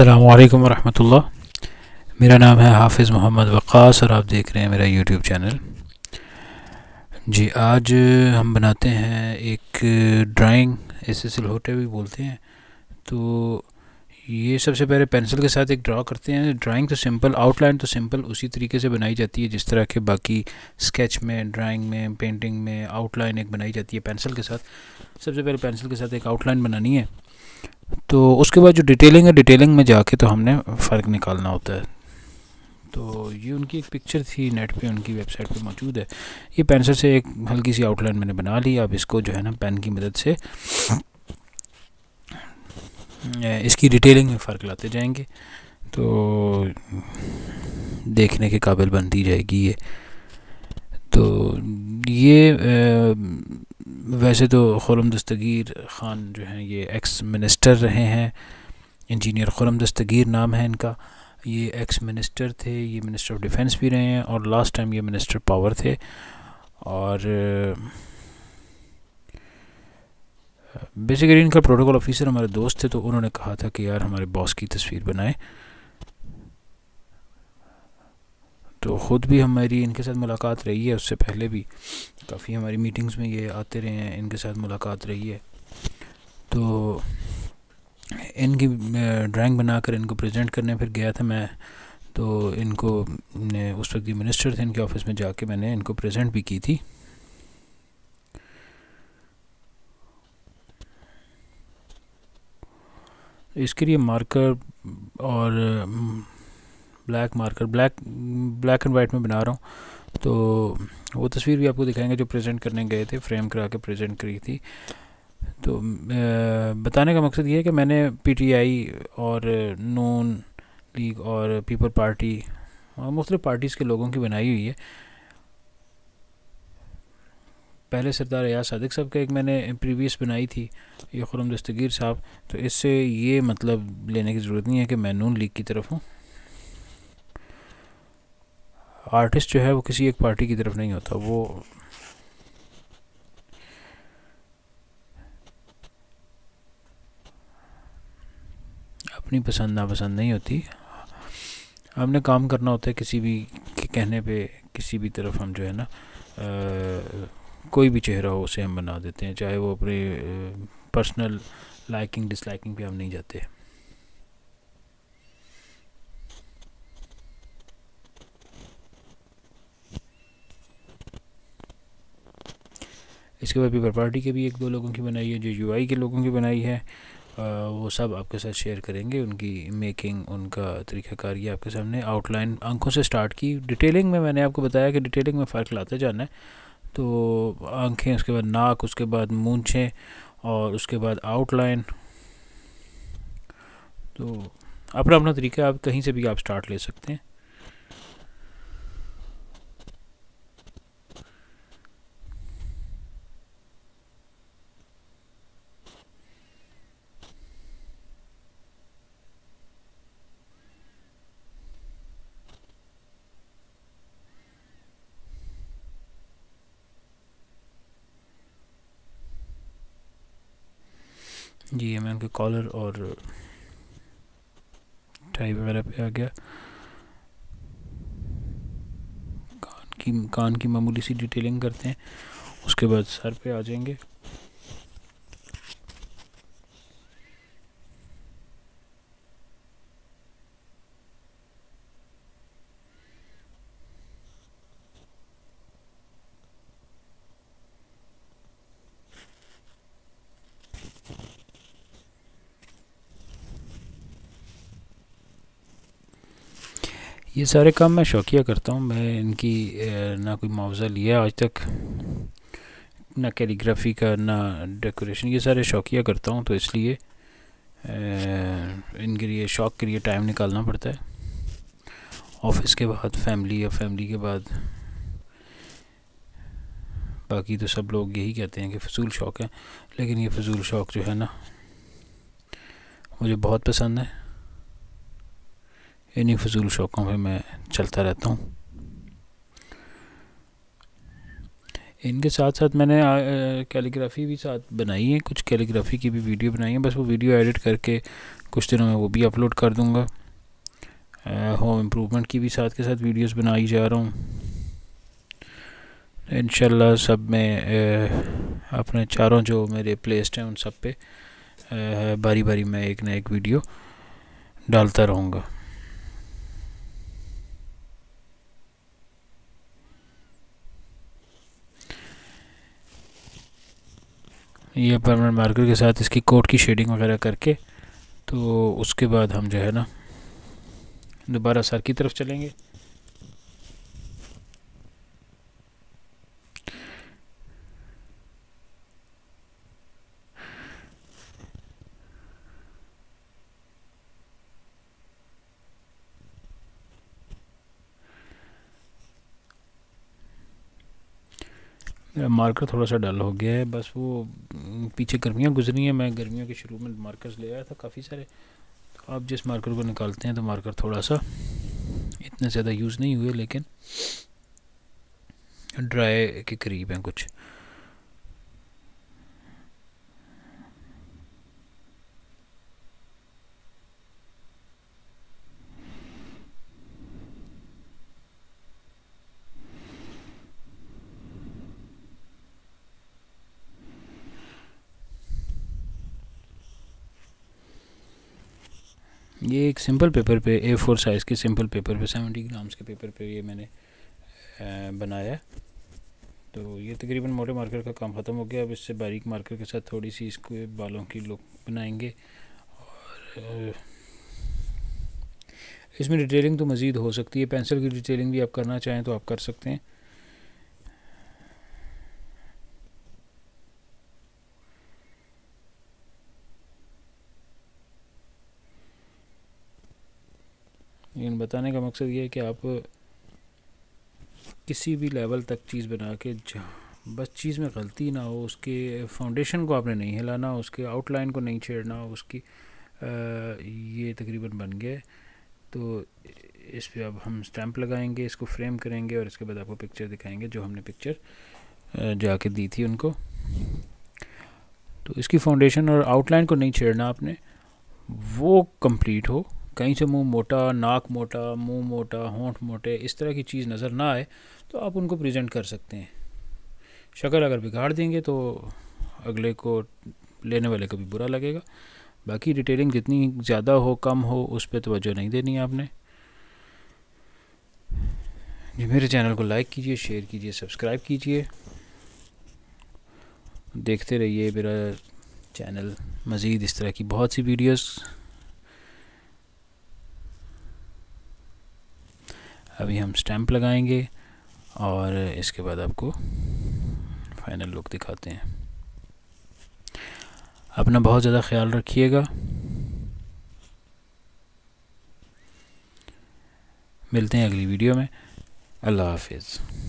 अल्लाम वरहमतुल्लाह मेरा नाम है हाफिज़ मोहम्मद वक़ास और आप देख रहे हैं मेरा यूट्यूब चैनल जी आज हम बनाते हैं एक ड्राइंग ऐसे सिलहोटे भी बोलते हैं तो ये सबसे पहले पेंसिल के साथ एक ड्रा करते हैं ड्राइंग तो सिंपल आउटलाइन तो सिंपल उसी तरीके से बनाई जाती है जिस तरह के बाकी स्केच में ड्राइंग में पेंटिंग में आउटलाइन एक बनाई जाती है पेंसिल के साथ सबसे पहले पेंसिल के साथ एक आउटलाइन बनानी है तो उसके बाद जो डिटेलिंग है डिटेलिंग में जाके तो हमने फ़र्क निकालना होता है तो ये उनकी एक पिक्चर थी नेट पे उनकी वेबसाइट पे मौजूद है ये पेंसिल से एक हल्की सी आउटलाइन मैंने बना ली अब इसको जो है ना पेन की मदद से इसकी डिटेलिंग में फ़र्क लाते जाएंगे तो देखने के काबिल बनती जाएगी ये तो ये वैसे तो खुरम दस्तगीर ख़ान जो हैं ये एक्स मिनिस्टर रहे हैं इंजीनियर खुरम दस्तगीर नाम है इनका ये एक्स मिनिस्टर थे ये मिनिस्टर ऑफ डिफेंस भी रहे हैं और लास्ट टाइम ये मिनिस्टर पावर थे और बेसिकली इनका प्रोटोकॉल ऑफिसर हमारे दोस्त थे तो उन्होंने कहा था कि यार हमारे बॉस की तस्वीर बनाएं तो ख़ुद भी हमारी इनके साथ मुलाकात रही है उससे पहले भी काफ़ी हमारी मीटिंग्स में ये आते रहे हैं इनके साथ मुलाकात रही है तो इनकी ड्राइंग बनाकर इनको प्रेजेंट करने फिर गया था मैं तो इनको उस वक्त ये मिनिस्टर थे इनके ऑफिस में जाके मैंने इनको प्रेजेंट भी की थी इसके लिए मार्कर और black marker black black and white में बना रहा हूँ तो वो तस्वीर भी आपको दिखाएंगे जो प्रेजेंट करने गए थे फ्रेम करा के प्रेजेंट करी थी तो बताने का मकसद ये है कि मैंने पीटीआई और नून लीग और पीपल पार्टी और मुख्तलिफ़ पार्टीज़ के लोगों की बनाई हुई है पहले सरदार रियाज सदक साहब का एक मैंने प्रीवियस बनाई थी ये खुरम दस्तगीर साहब तो इससे ये मतलब लेने की ज़रूरत नहीं है कि मैं नून लीग की तरफ हूँ आर्टिस्ट जो है वो किसी एक पार्टी की तरफ नहीं होता वो अपनी पसंद नापसंद नहीं होती हमने काम करना होता है किसी भी के कहने पे किसी भी तरफ हम जो है ना आ, कोई भी चेहरा हो उसे हम बना देते हैं चाहे वो अपने पर्सनल लाइकिंग डिसलाइकिंग पे हम नहीं जाते इसके बाद पेपर पार्टी के भी एक दो लोगों की बनाई है जो यूआई के लोगों की बनाई है आ, वो सब आपके साथ शेयर करेंगे उनकी मेकिंग उनका तरीक़ाकार ये आपके सामने आउटलाइन आंखों से स्टार्ट की डिटेलिंग में मैंने आपको बताया कि डिटेलिंग में फ़र्क लाते जाना है तो आंखें उसके बाद नाक उसके बाद मूछें और उसके बाद आउटलाइन तो अपना अपना तरीका आप कहीं से भी आप स्टार्ट ले सकते हैं जी ये मैं उनके कॉलर और टाई वगैरह पे आ गया कान की कान की मामूली सी डिटेलिंग करते हैं उसके बाद सर पे आ जाएंगे ये सारे काम मैं शौकिया करता हूँ मैं इनकी ना कोई मुआवजा लिया आज तक ना कैलीग्राफी का ना डेकोरेशन ये सारे शौकिया करता हूँ तो इसलिए इनके लिए शौक के लिए टाइम निकालना पड़ता है ऑफिस के बाद फैमिली या फैमिली के बाद बाकी तो सब लोग यही कहते हैं कि फजूल शौक़ है लेकिन ये फजूल शौक़ जो है ना मुझे बहुत पसंद है इन्हीं फजूल शौक़ों पे मैं चलता रहता हूँ इनके साथ साथ मैंने कैलीग्राफ़ी भी साथ बनाई है कुछ कैलीग्राफ़ी की भी वीडियो बनाई है बस वो वीडियो एडिट करके कुछ दिनों में वो भी अपलोड कर दूँगा होम इम्प्रूवमेंट की भी साथ के साथ वीडियोस बनाई जा रहा हूँ इन सब में अपने चारों जो मेरे प्लेस्ट हैं उन सब पे बारी बारी मैं एक ना एक वीडियो डालता रहूँगा ये परमानेंट मार्कर के साथ इसकी कोट की शेडिंग वगैरह करके तो उसके बाद हम जो है ना दोबारा सर की तरफ चलेंगे मार्कर थोड़ा सा डल हो गया है बस वो पीछे गर्मियाँ गुजरी हैं मैं गर्मियों के शुरू में मार्कर्स ले आया था काफ़ी सारे तो आप जिस मार्कर को निकालते हैं तो मार्कर थोड़ा सा इतना ज़्यादा यूज़ नहीं हुए लेकिन ड्राई के करीब हैं कुछ ये एक सिंपल पेपर पे ए फोर साइज़ के सिंपल पेपर पे सेवेंटी ग्राम्स के पेपर पे ये मैंने बनाया तो ये तकरीबन मोटे मार्कर का काम ख़त्म हो गया अब इससे बारीक मार्कर के साथ थोड़ी सी इसको बालों की लुक बनाएंगे और इसमें डिटेलिंग तो मज़ीद हो सकती है पेंसिल की डिटेलिंग भी आप करना चाहें तो आप कर सकते हैं लेकिन बताने का मकसद ये है कि आप किसी भी लेवल तक चीज़ बना के जहाँ बस चीज़ में गलती ना हो उसके फाउंडेशन को आपने नहीं हिलाना उसके आउटलाइन को नहीं छेड़ना उसकी आ, ये तकरीबन बन गए तो इस पर अब हम स्टैंप लगाएंगे इसको फ्रेम करेंगे और इसके बाद आपको पिक्चर दिखाएंगे जो हमने पिक्चर जाके दी थी उनको तो इसकी फाउंडेशन और आउटलाइन को नहीं छेड़ना आपने वो कंप्लीट हो कहीं से मुंह मोटा नाक मोटा मुंह मोटा होंठ मोटे इस तरह की चीज़ नज़र ना आए तो आप उनको प्रेजेंट कर सकते हैं शक्ल अगर बिगाड़ देंगे तो अगले को लेने वाले को भी बुरा लगेगा बाकी डिटेलिंग जितनी ज़्यादा हो कम हो उस पर तोज्जो नहीं देनी है आपने जी मेरे चैनल को लाइक कीजिए शेयर कीजिए सब्सक्राइब कीजिए देखते रहिए मेरा चैनल मज़ीद इस तरह की बहुत सी वीडियोस अभी हम स्टैम्प लगाएंगे और इसके बाद आपको फाइनल लुक दिखाते हैं अपना बहुत ज़्यादा ख्याल रखिएगा मिलते हैं अगली वीडियो में अल्लाह हाफिज़